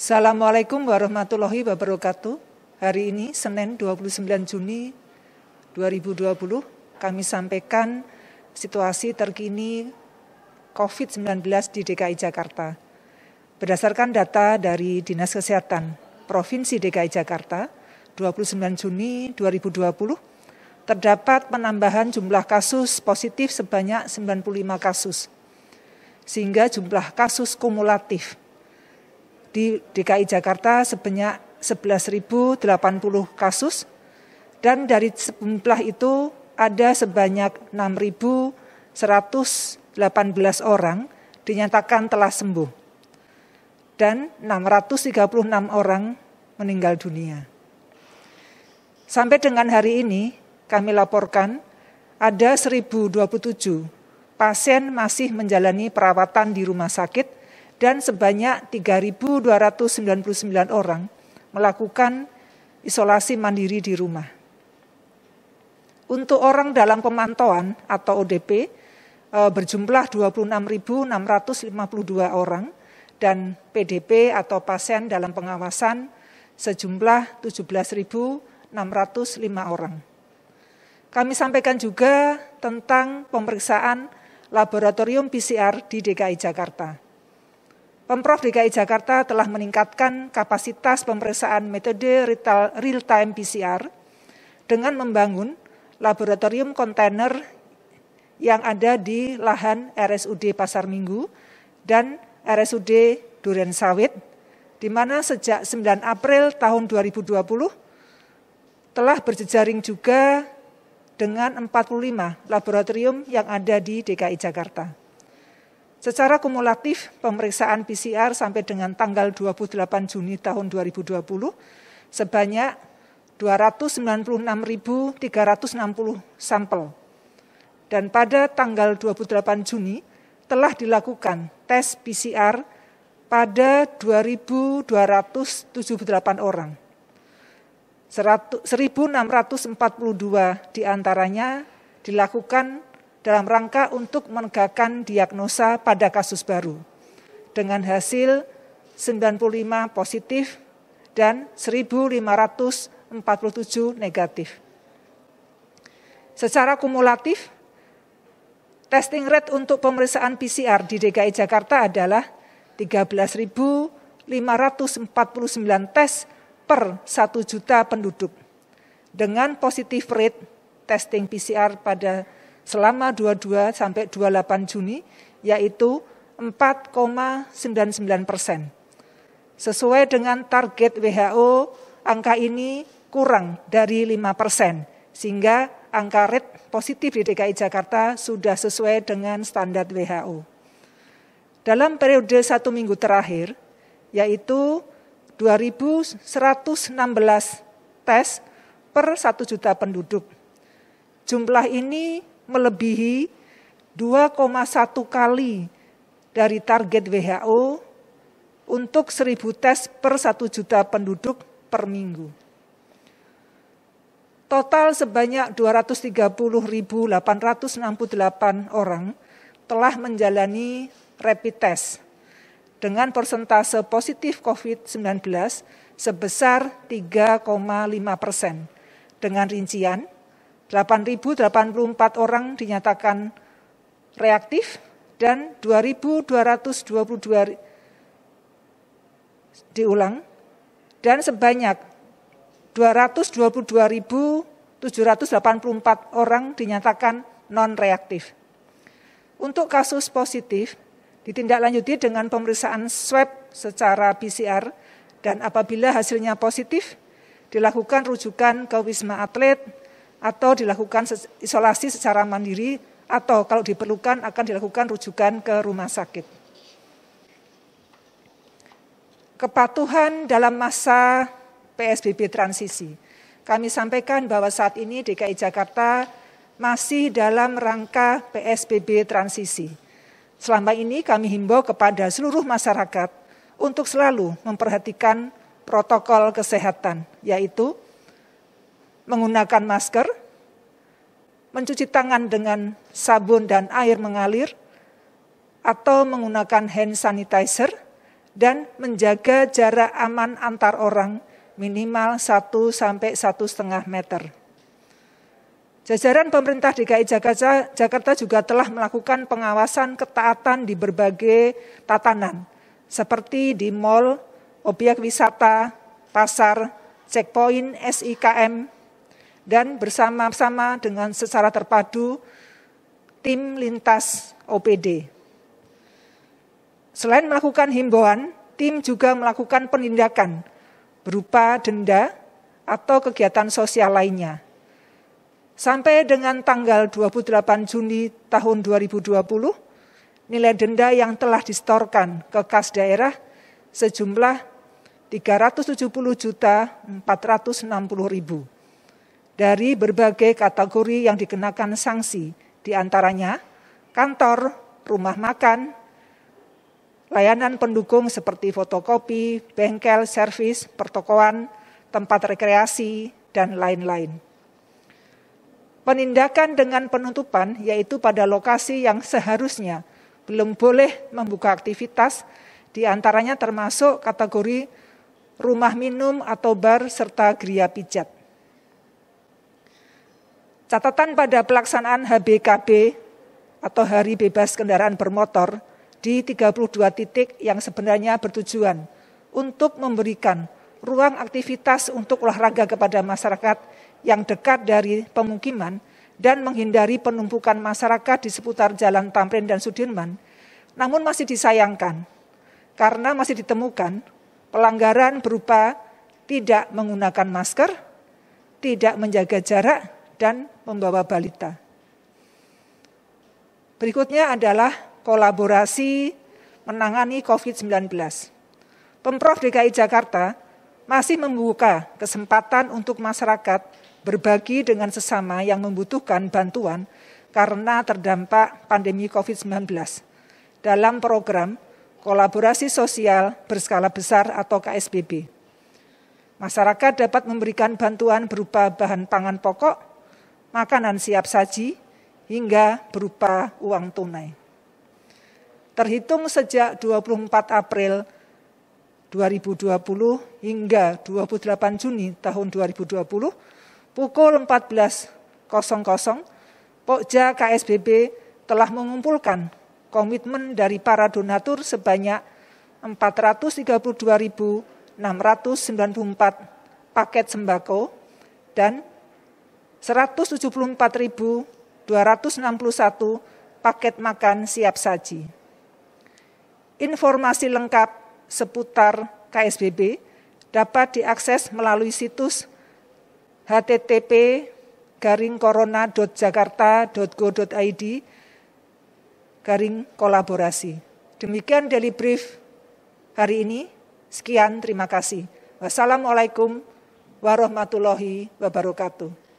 Assalamualaikum warahmatullahi wabarakatuh. Hari ini Senin 29 Juni 2020 kami sampaikan situasi terkini COVID-19 di DKI Jakarta. Berdasarkan data dari Dinas Kesehatan Provinsi DKI Jakarta, 29 Juni 2020 terdapat penambahan jumlah kasus positif sebanyak 95 kasus. Sehingga jumlah kasus kumulatif di DKI Jakarta sebanyak 11.080 kasus dan dari jumlah itu ada sebanyak 6.118 orang dinyatakan telah sembuh dan 636 orang meninggal dunia. Sampai dengan hari ini kami laporkan ada 1027 pasien masih menjalani perawatan di rumah sakit dan sebanyak 3.299 orang melakukan isolasi mandiri di rumah. Untuk orang dalam pemantauan atau ODP eh, berjumlah 26.652 orang dan PDP atau pasien dalam pengawasan sejumlah 17.605 orang. Kami sampaikan juga tentang pemeriksaan laboratorium PCR di DKI Jakarta. Pemprov DKI Jakarta telah meningkatkan kapasitas pemeriksaan metode real-time PCR dengan membangun laboratorium kontainer yang ada di lahan RSUD Pasar Minggu dan RSUD Duren Sawit, di mana sejak 9 April tahun 2020 telah berjejaring juga dengan 45 laboratorium yang ada di DKI Jakarta. Secara kumulatif, pemeriksaan PCR sampai dengan tanggal 28 Juni tahun 2020 sebanyak 296.360 sampel. Dan pada tanggal 28 Juni telah dilakukan tes PCR pada 2.278 orang. 1.642 diantaranya dilakukan dalam rangka untuk menegakkan diagnosa pada kasus baru dengan hasil 95 positif dan 1.547 negatif. Secara kumulatif, testing rate untuk pemeriksaan PCR di DKI Jakarta adalah 13.549 tes per 1 juta penduduk dengan positif rate testing PCR pada selama 22 sampai 28 Juni yaitu 4,99 persen. Sesuai dengan target WHO, angka ini kurang dari 5 persen, sehingga angka rate positif di DKI Jakarta sudah sesuai dengan standar WHO. Dalam periode satu minggu terakhir, yaitu 2.116 tes per 1 juta penduduk. Jumlah ini melebihi 2,1 kali dari target WHO untuk 1000 tes per 1 juta penduduk per minggu. Total sebanyak 230.868 orang telah menjalani rapid test dengan persentase positif COVID-19 sebesar 3,5 persen dengan rincian 8.084 orang dinyatakan reaktif dan 2.222 diulang dan sebanyak 222.784 orang dinyatakan non reaktif. Untuk kasus positif ditindaklanjuti dengan pemeriksaan swab secara PCR dan apabila hasilnya positif dilakukan rujukan ke Wisma Atlet atau dilakukan isolasi secara mandiri atau kalau diperlukan akan dilakukan rujukan ke rumah sakit. Kepatuhan dalam masa PSBB transisi. Kami sampaikan bahwa saat ini DKI Jakarta masih dalam rangka PSBB transisi. Selama ini kami himbau kepada seluruh masyarakat untuk selalu memperhatikan protokol kesehatan, yaitu menggunakan masker, mencuci tangan dengan sabun dan air mengalir, atau menggunakan hand sanitizer, dan menjaga jarak aman antar orang minimal 1 sampai 1,5 meter. Jajaran pemerintah DKI Jakarta, juga telah melakukan pengawasan ketaatan di berbagai tatanan, seperti di mal, obyek wisata, pasar, checkpoint SIKM, dan bersama-sama dengan secara terpadu tim lintas OPD. Selain melakukan himbauan, tim juga melakukan penindakan berupa denda atau kegiatan sosial lainnya. Sampai dengan tanggal 28 Juni tahun 2020, nilai denda yang telah distorkan ke kas daerah sejumlah 370 juta 460 ribu dari berbagai kategori yang dikenakan sanksi, di antaranya kantor, rumah makan, layanan pendukung seperti fotokopi, bengkel, servis, pertokoan, tempat rekreasi, dan lain-lain. Penindakan dengan penutupan yaitu pada lokasi yang seharusnya belum boleh membuka aktivitas, di antaranya termasuk kategori rumah minum atau bar serta geria pijat. Catatan pada pelaksanaan HBKB atau Hari Bebas Kendaraan Bermotor di 32 titik yang sebenarnya bertujuan untuk memberikan ruang aktivitas untuk olahraga kepada masyarakat yang dekat dari pemukiman dan menghindari penumpukan masyarakat di seputar Jalan Tamrin dan Sudirman, namun masih disayangkan karena masih ditemukan pelanggaran berupa tidak menggunakan masker, tidak menjaga jarak, dan membawa balita. Berikutnya adalah kolaborasi menangani COVID-19. Pemprov DKI Jakarta masih membuka kesempatan untuk masyarakat berbagi dengan sesama yang membutuhkan bantuan karena terdampak pandemi COVID-19 dalam program kolaborasi sosial berskala besar atau KSBB. Masyarakat dapat memberikan bantuan berupa bahan pangan pokok, makanan siap saji, hingga berupa uang tunai. Terhitung sejak 24 April 2020 hingga 28 Juni tahun 2020, pukul 14.00, Pokja KSBB telah mengumpulkan komitmen dari para donatur sebanyak 432.694 paket sembako dan 174.261 paket makan siap saji. Informasi lengkap seputar KSBB dapat diakses melalui situs http garing corona.jakarta.go.id garing kolaborasi. Demikian daily brief hari ini. Sekian, terima kasih. Wassalamualaikum warahmatullahi wabarakatuh.